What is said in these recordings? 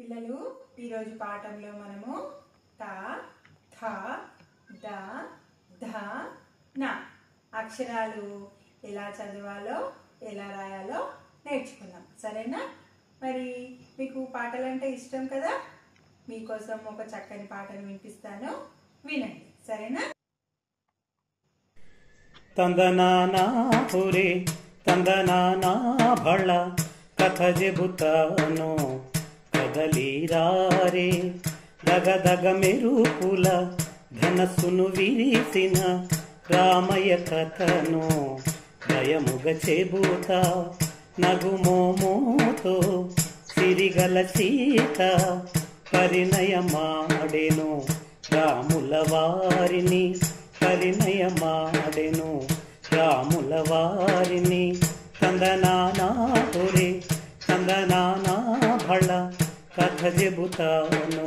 పిల్లలు ఈరోజు పాఠంలో మనము త థ ద ధ న అక్షరాలు ఎలా చదవాలో ఎలా రాయాలో నేర్చుకున్నాం సరేనా మరి మీకు పాటలు అంటే ఇష్టం కదా మీకోసం ఒక చక్కని పాటను వినిపిస్తాను వినండి సరేనా తందనానా తందనా భళ కథ చెబుతాను దగ దగ మెరుపుల ధనస్సును విరిసిన రామయ కథను దయముగ చెబుత నగుమోమోతో సిరిగల సీత పరిణయమాడెను రాముల వారిని పరిణయమాడెను రాముల వారిని కందనానాపుర చెబుతాను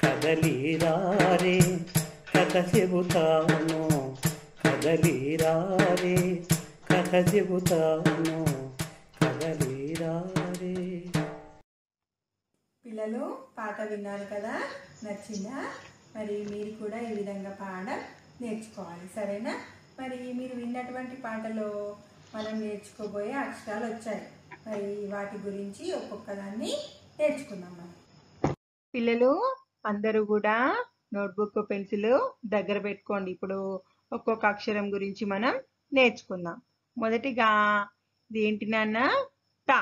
కదలిరారే కథ చెబుతాను కదలిరారే కథ చెబుతాను కదలిరారే పిల్లలు పాట విన్నారు కదా నచ్చిందా మరి మీరు కూడా ఈ విధంగా పాడడం నేర్చుకోవాలి సరేనా మరి మీరు విన్నటువంటి పాటలో మనం నేర్చుకోబోయే అక్షరాలు వచ్చాయి మరి వాటి గురించి ఒక్కొక్కదాన్ని నేర్చుకుందాం మనం పిల్లలు అందరూ కూడా నోట్బుక్ పెన్సిల్ దగ్గర పెట్టుకోండి ఇప్పుడు ఒక్కొక్క అక్షరం గురించి మనం నేర్చుకుందాం మొదటిగా ఇది ఏంటి నాన్న ట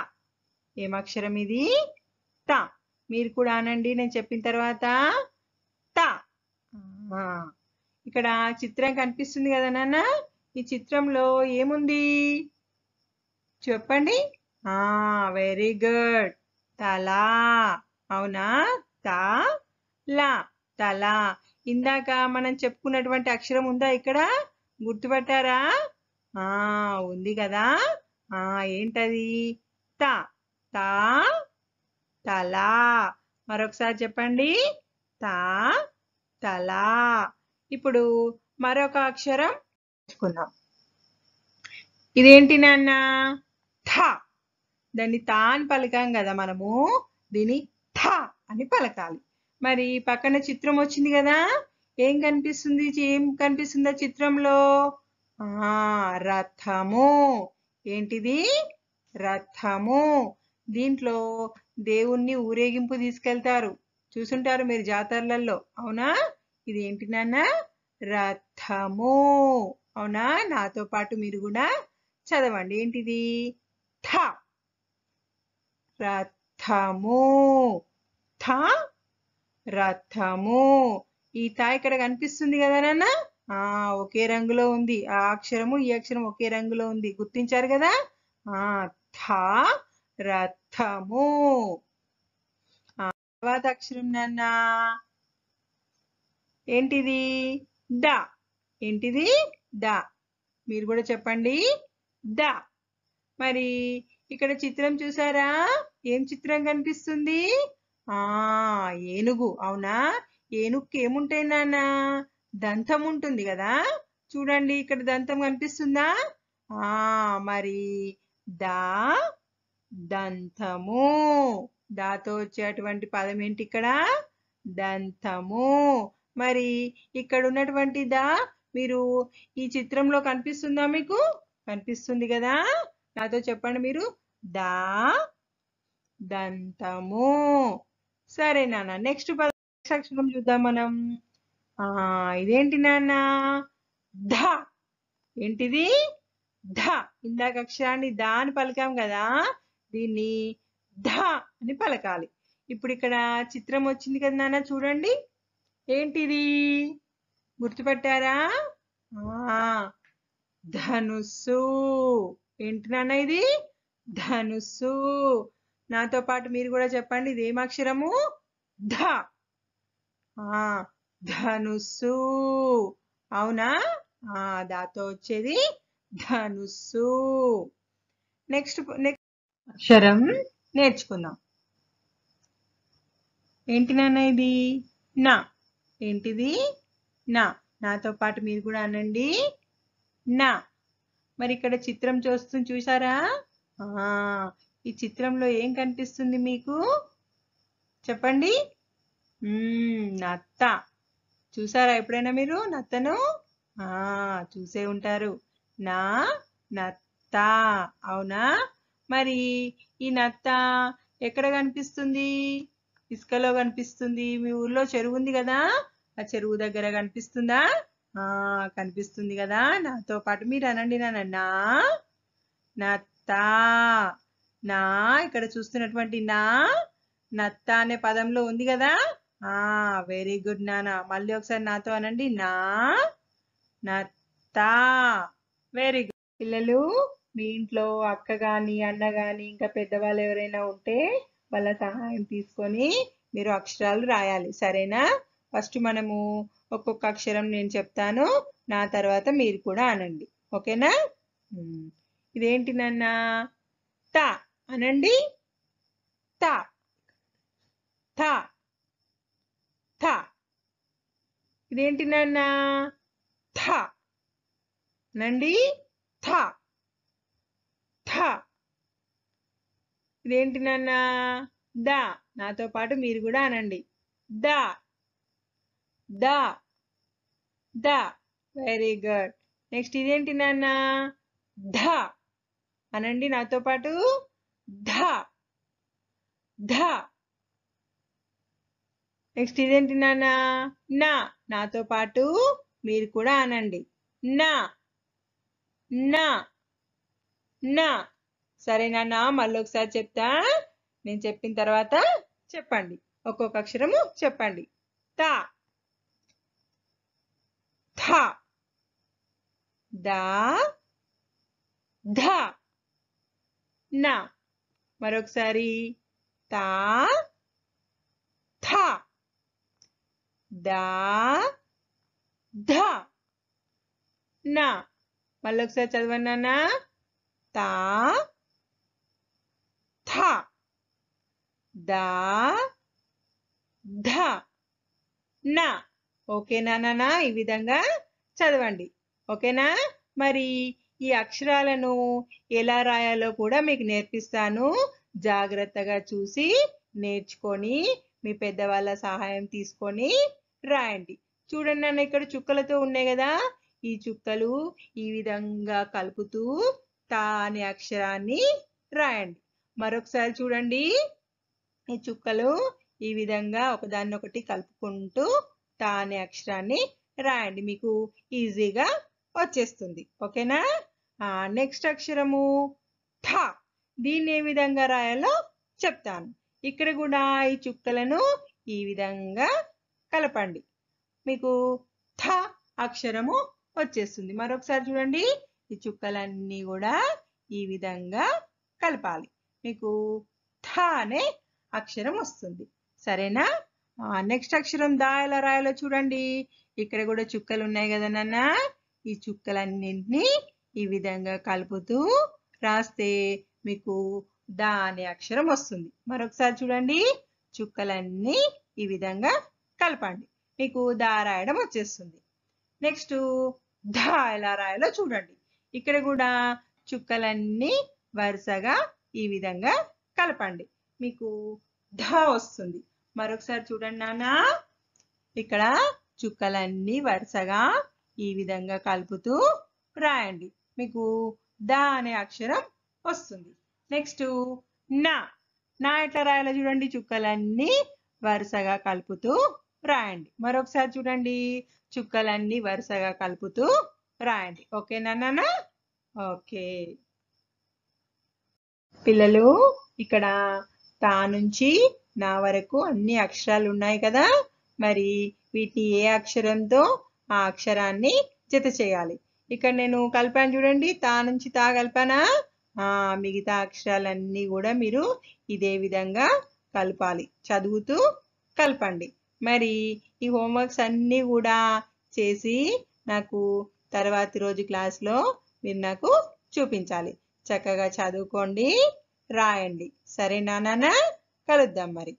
ఏం అక్షరం ఇది ట మీరు కూడా అనండి నేను చెప్పిన తర్వాత ట ఇక్కడ చిత్రం కనిపిస్తుంది కదా నాన్న ఈ చిత్రంలో ఏముంది చెప్పండి వెరీ గుడ్ తలా అవునా తా లా తలా ఇందాక మనం చెప్పుకున్నటువంటి అక్షరం ఉందా ఇక్కడ గుర్తుపట్టారా ఆ ఉంది కదా ఆ ఏంటది త తా తలా మరొకసారి చెప్పండి తా తలా ఇప్పుడు మరొక అక్షరం నేర్చుకుందాం ఇదేంటి నాన్న థ దాన్ని తా అని పలికాం కదా మనము దీని థ అని పలకాలి మరి పక్కన చిత్రం వచ్చింది కదా ఏం కనిపిస్తుంది ఏం చిత్రంలో ఆ రథము ఏంటిది రథము దీంట్లో దేవుణ్ణి ఊరేగింపు తీసుకెళ్తారు చూసుంటారు మీరు జాతరలలో అవునా ఇది ఏంటి నాన్న రథము అవునా నాతో పాటు మీరు కూడా చదవండి ఏంటిది థ రథము థ రథము ఈ తా ఇక్కడ కనిపిస్తుంది కదా నాన్న ఆ ఒకే రంగులో ఉంది ఆ అక్షరము ఈ అక్షరం ఒకే రంగులో ఉంది గుర్తించారు కదా ఆ థ రథము తర్వాత అక్షరం నాన్న ఏంటిది ద ఏంటిది ద మీరు కూడా చెప్పండి ద మరి ఇక్కడ చిత్రం చూసారా ఏం చిత్రం కనిపిస్తుంది ఆ ఏనుగు అవునా ఏనుగుకి ఏముంటాయి నాన్న దంతం ఉంటుంది కదా చూడండి ఇక్కడ దంతం కనిపిస్తుందా ఆ మరి దా దంతము దాతో వచ్చేటువంటి పదం ఏంటి ఇక్కడ దంతము మరి ఇక్కడ ఉన్నటువంటి దా మీరు ఈ చిత్రంలో కనిపిస్తుందా మీకు కనిపిస్తుంది కదా నాతో చెప్పండి మీరు దా దంతము సరే నాన్న నెక్స్ట్ అక్షరం చూద్దాం మనం ఆ ఇదేంటి నాన్న ధ ఏంటిది ధ ఇందాక అక్షరాన్ని ధ అని పలికాం కదా దీన్ని ధ అని పలకాలి ఇప్పుడు ఇక్కడ చిత్రం వచ్చింది కదా నాన్న చూడండి ఏంటిది గుర్తుపట్టారా ధనుస్సు ఏంటి నాన్న ఇది ధనుస్సు నాతో పాటు మీరు కూడా చెప్పండి ఇది ఏం అక్షరము ధ ధనుస్సు అవునా ఆ దాతో వచ్చేది ధనుస్సు నెక్స్ట్ నెక్స్ట్ అక్షరం నేర్చుకుందాం ఏంటి నాన్న ఇది నా ఏంటిది నా నాతో పాటు మీరు కూడా అనండి నా మరి ఇక్కడ చిత్రం చూస్తూ చూసారా ఈ చిత్రంలో ఏం కనిపిస్తుంది మీకు చెప్పండి నత్త చూసారా ఎప్పుడైనా మీరు నత్తను ఆ చూసే ఉంటారు నా నత్త అవునా మరి ఈ నత్త ఎక్కడ కనిపిస్తుంది ఇసుకలో కనిపిస్తుంది మీ ఊర్లో చెరువు ఉంది కదా ఆ చెరువు దగ్గర కనిపిస్తుందా ఆ కనిపిస్తుంది కదా నాతో పాటు మీరు అనండి నా నత్త నా ఇక్కడ చూస్తున్నటువంటి నా నత్త అనే పదంలో ఉంది కదా ఆ వెరీ గుడ్ నానా మళ్ళీ ఒకసారి నాతో అనండి నా నత్త వెరీ గుడ్ పిల్లలు మీ ఇంట్లో అక్క కానీ అన్న కానీ ఇంకా పెద్దవాళ్ళు ఎవరైనా ఉంటే వాళ్ళ సహాయం తీసుకొని మీరు అక్షరాలు రాయాలి సరేనా ఫస్ట్ మనము ఒక్కొక్క అక్షరం నేను చెప్తాను నా తర్వాత మీరు కూడా అనండి ఓకేనా ఇదేంటి నాన్న తా అనండి త థ థ ఇదేంటి నాన్న థ నండి థ థ ఇదేంటి నాన్న ద నాతో పాటు మీరు కూడా అనండి ద ద ద వెరీ గుడ్ నెక్స్ట్ ఇదేంటి నాన్న ధ అనండి నాతో పాటు ధ ధ నెక్స్ట్ ఇదేంటి నానా నా నాతో పాటు మీరు కూడా అనండి నా నా నా సరే నాన్న మళ్ళీ ఒకసారి చెప్తా నేను చెప్పిన తర్వాత చెప్పండి ఒక్కొక్క అక్షరము చెప్పండి తా థా దా ధ నా మరొకసారి తా థ దా ధ నా మళ్ళొకసారి చదవన్నానా తా థ దా ధ నా ఓకేనా ఈ విధంగా చదవండి ఓకేనా మరి ఈ అక్షరాలను ఎలా రాయాలో కూడా మీకు నేర్పిస్తాను జాగ్రత్తగా చూసి నేర్చుకొని మీ పెద్దవాళ్ళ సహాయం తీసుకొని రాయండి చూడండి నన్ను ఇక్కడ చుక్కలతో ఉన్నాయి కదా ఈ చుక్కలు ఈ విధంగా కలుపుతూ తా అనే అక్షరాన్ని రాయండి మరొకసారి చూడండి ఈ చుక్కలు ఈ విధంగా ఒకదాన్నొకటి కలుపుకుంటూ తా అనే అక్షరాన్ని రాయండి మీకు ఈజీగా వచ్చేస్తుంది ఓకేనా నెక్స్ట్ అక్షరము థ దీన్ని ఏ విధంగా రాయాలో చెప్తాను ఇక్కడ కూడా ఈ చుక్కలను ఈ విధంగా కలపండి మీకు థ అక్షరము వచ్చేస్తుంది మరొకసారి చూడండి ఈ చుక్కలన్నీ కూడా ఈ విధంగా కలపాలి మీకు థ అనే అక్షరం వస్తుంది సరేనా నెక్స్ట్ అక్షరం దా ఎలా రాయాలో చూడండి ఇక్కడ కూడా చుక్కలు ఉన్నాయి కదా నాన్న ఈ చుక్కలన్నింటినీ ఈ విధంగా కలుపుతూ రాస్తే మీకు దా అనే అక్షరం వస్తుంది మరొకసారి చూడండి చుక్కలన్నీ ఈ విధంగా కలపండి మీకు దా రాయడం వచ్చేస్తుంది నెక్స్ట్ ధా ఎలా రాయాలో చూడండి ఇక్కడ కూడా చుక్కలన్నీ వరుసగా ఈ విధంగా కలపండి మీకు ధా వస్తుంది మరొకసారి చూడండి నాన్న ఇక్కడ చుక్కలన్నీ వరుసగా ఈ విధంగా కలుపుతూ రాయండి మీకు ద అనే అక్షరం వస్తుంది నెక్స్ట్ నా నా ఎట్లా రాయాలో చూడండి చుక్కలన్నీ వరుసగా కలుపుతూ రాయండి మరొకసారి చూడండి చుక్కలన్నీ వరుసగా కలుపుతూ రాయండి ఓకేనా నాన్న ఓకే పిల్లలు ఇక్కడ తా నుంచి నా వరకు అన్ని అక్షరాలు ఉన్నాయి కదా మరి వీటిని ఏ అక్షరంతో ఆ అక్షరాన్ని జత చేయాలి ఇక్కడ నేను కలిపాను చూడండి తా నుంచి తా కలిపానా మిగతా అక్షరాలన్నీ కూడా మీరు ఇదే విధంగా కలపాలి చదువుతూ కలపండి మరి ఈ హోంవర్క్స్ అన్నీ కూడా చేసి నాకు తర్వాతి రోజు క్లాస్లో మీరు నాకు చూపించాలి చక్కగా చదువుకోండి రాయండి సరేనా నాన్న కలుద్దాం మరి